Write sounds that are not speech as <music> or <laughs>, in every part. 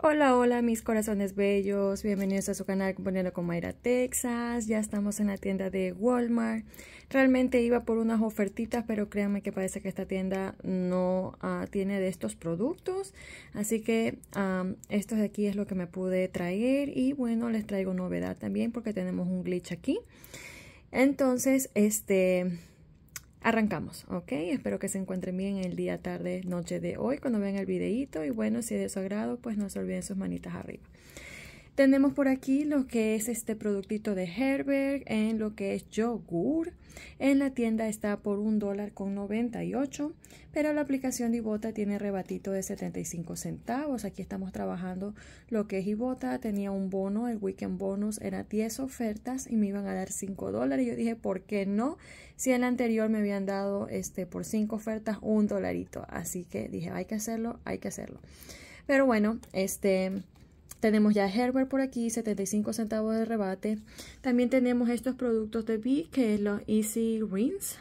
Hola, hola mis corazones bellos, bienvenidos a su canal Componiendo con Mayra Texas, ya estamos en la tienda de Walmart, realmente iba por unas ofertitas pero créanme que parece que esta tienda no ah, tiene de estos productos, así que ah, esto de aquí es lo que me pude traer y bueno les traigo novedad también porque tenemos un glitch aquí, entonces este Arrancamos, ¿ok? Espero que se encuentren bien el día, tarde, noche de hoy cuando vean el videíto y bueno, si de su agrado, pues no se olviden sus manitas arriba. Tenemos por aquí lo que es este productito de Herberg, en lo que es yogur. En la tienda está por un dólar con 98, pero la aplicación de Ibota tiene rebatito de 75 centavos. Aquí estamos trabajando lo que es Ibota. Tenía un bono, el weekend bonus, era 10 ofertas y me iban a dar 5 dólares. Yo dije, ¿por qué no? Si en la anterior me habían dado este, por 5 ofertas un dolarito. Así que dije, hay que hacerlo, hay que hacerlo. Pero bueno, este tenemos ya Herbert por aquí, 75 centavos de rebate. También tenemos estos productos de B, que es los Easy Rings.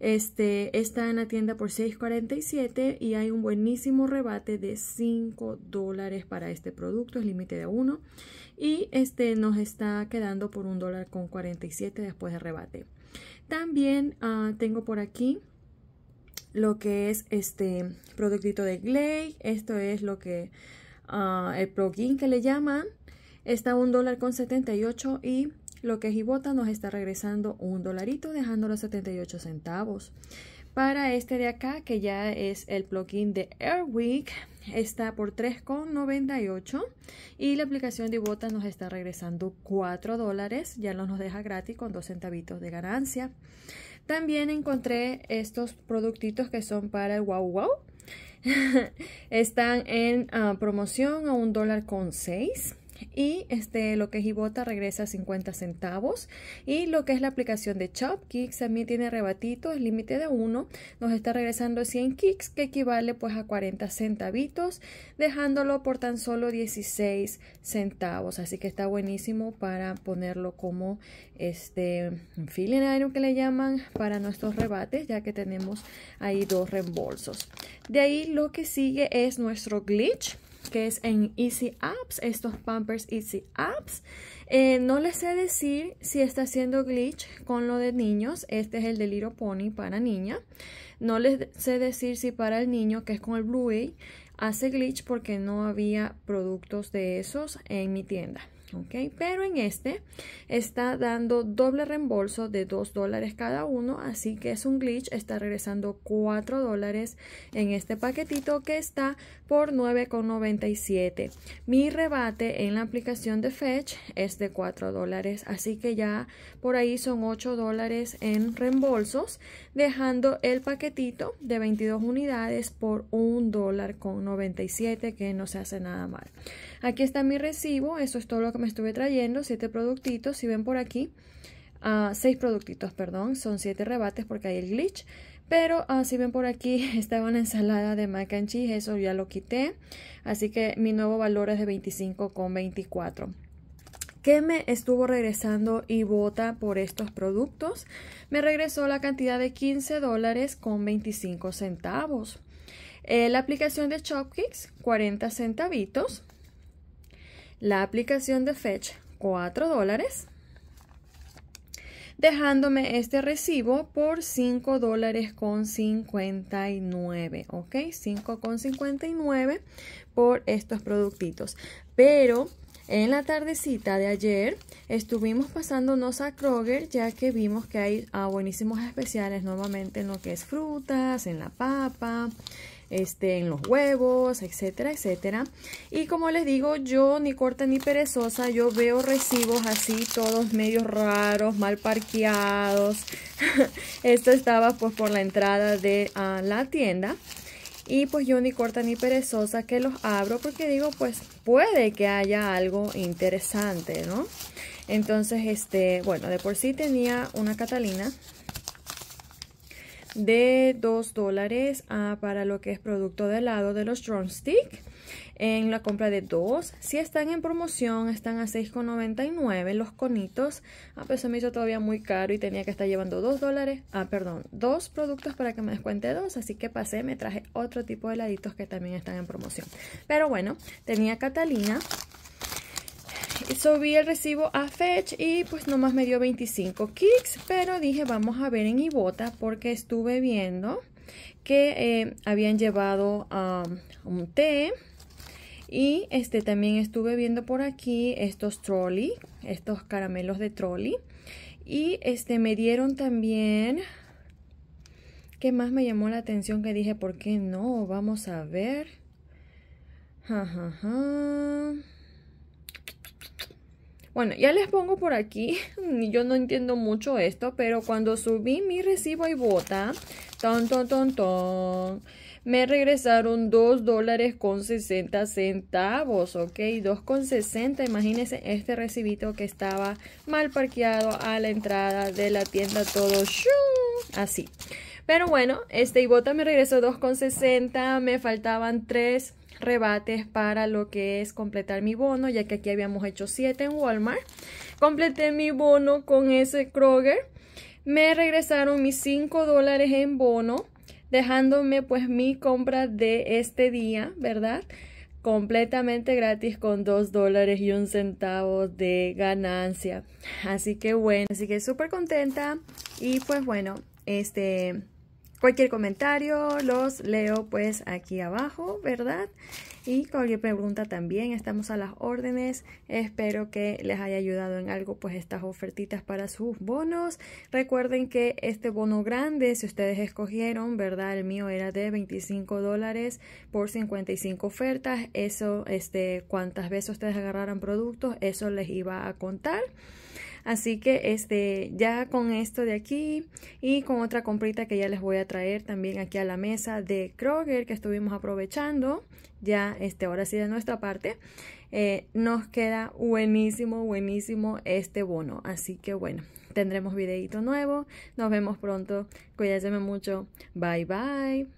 Este está en la tienda por $6.47 y hay un buenísimo rebate de 5 dólares para este producto, es límite de 1. Y este nos está quedando por un dólar con 47 después de rebate. También ah, tengo por aquí lo que es este productito de Glade. Esto es lo que Ah, el plugin que le llaman, está un dólar con 78 y lo que es Ibota nos está regresando un dolarito, los 78 centavos. Para este de acá, que ya es el plugin de Airwick, está por 3,98 y la aplicación de Ibota nos está regresando 4 dólares, ya no nos deja gratis con 2 centavitos de ganancia. También encontré estos productitos que son para el wow wow. <laughs> Están en ah, promoción a un dólar con seis y este, lo que es Ibota regresa a 50 centavos y lo que es la aplicación de Chop Kicks también tiene rebatito rebatitos, límite de 1, nos está regresando 100 kicks que equivale pues a 40 centavitos, dejándolo por tan solo 16 centavos, así que está buenísimo para ponerlo como este feeling iron que le llaman para nuestros rebates, ya que tenemos ahí dos reembolsos. De ahí lo que sigue es nuestro glitch que es en Easy Apps, estos Pampers Easy Apps. Eh, no les sé decir si está haciendo glitch con lo de niños. Este es el de Little Pony para niña. No les sé decir si para el niño, que es con el Bluey, hace glitch porque no había productos de esos en mi tienda pero en este está dando doble reembolso de 2 dólares cada uno, así que es un glitch, está regresando 4 dólares en este paquetito que está por 9,97. Mi rebate en la aplicación de Fetch es de 4 dólares, así que ya por ahí son 8 dólares en reembolsos, dejando el paquetito de 22 unidades por 1 dólar con 97, que no se hace nada mal. Aquí está mi recibo, eso es todo lo que me estuve trayendo, siete productitos, si ven por aquí, ah, seis productitos, perdón, son siete rebates porque hay el glitch. Pero ah, si ven por aquí, <laughs> estaba una ensalada de mac and cheese, eso ya lo quité. Así que mi nuevo valor es de 25,24. ¿Qué me estuvo regresando y bota por estos productos? Me regresó la cantidad de 15 dólares con 25 centavos. Eh, la aplicación de Chopkicks, 40 centavitos la aplicación de Fetch 4 dólares, dejándome este recibo por 5 dólares con 59, ¿ok? 5,59 por estos productitos. Pero en la tardecita de ayer estuvimos pasándonos a Kroger ya que vimos que hay ah, buenísimos especiales nuevamente en lo que es frutas, en la papa, este, en los huevos, etcétera, etcétera. Y como les digo, yo ni corta ni perezosa, yo veo recibos así, todos medios raros, mal parqueados. <laughs> Esto estaba pues por la entrada de ah, la tienda. Y pues yo ni corta ni perezosa que los abro porque digo, pues puede que haya algo interesante, ¿no? Entonces, este, bueno, de por sí tenía una Catalina de 2 dólares ah, para lo que es producto de helado de los drumstick en la compra de dos. Si están en promoción, están a 6,99 los conitos. Ah, pues se me hizo todavía muy caro y tenía que estar llevando 2 dólares. Ah, perdón, dos productos para que me descuente dos. Así que pasé, me traje otro tipo de heladitos que también están en promoción. Pero bueno, tenía Catalina subí el recibo a Fetch y pues nomás me dio 25 kicks, pero dije vamos a ver en Ibota porque estuve viendo que eh, habían llevado um, un té y este también estuve viendo por aquí estos trolley, estos caramelos de trolley y este me dieron también que más me llamó la atención que dije por qué no, vamos a ver. Ja, bueno, ya les pongo por aquí, <laughs> yo no entiendo mucho esto, pero cuando subí mi recibo y bota, ton, ton, ton, ton, me regresaron 2 dólares con 60 centavos, ¿ok? 2 con 60, imagínense este recibito que estaba mal parqueado a la entrada de la tienda, todo así. Pero bueno, este y bota me regresó 2 con 60, me faltaban 3 rebates para lo que es completar mi bono, ya que aquí habíamos hecho 7 en Walmart. Completé mi bono con ese Kroger. Me regresaron mis 5 dólares en bono, dejándome pues mi compra de este día, ¿verdad? completamente gratis con 2 dólares y un centavo de ganancia. Así que bueno, así que súper contenta y pues bueno, este Cualquier comentario los leo pues aquí abajo, ¿verdad? Y cualquier pregunta también, estamos a las órdenes. Espero que les haya ayudado en algo pues estas ofertitas para sus bonos. Recuerden que este bono grande, si ustedes escogieron, ¿verdad? El mío era de 25 dólares por 55 ofertas. Eso, este, cuántas veces ustedes agarraran productos, eso les iba a contar. Así que este, ya con esto de aquí y con otra comprita que ya les voy a traer también aquí a la mesa de Kroger que estuvimos aprovechando, ya este, ahora sí de nuestra parte, eh, nos queda buenísimo, buenísimo este bono. Así que bueno, tendremos videito nuevo. Nos vemos pronto. Cuídense mucho. Bye bye.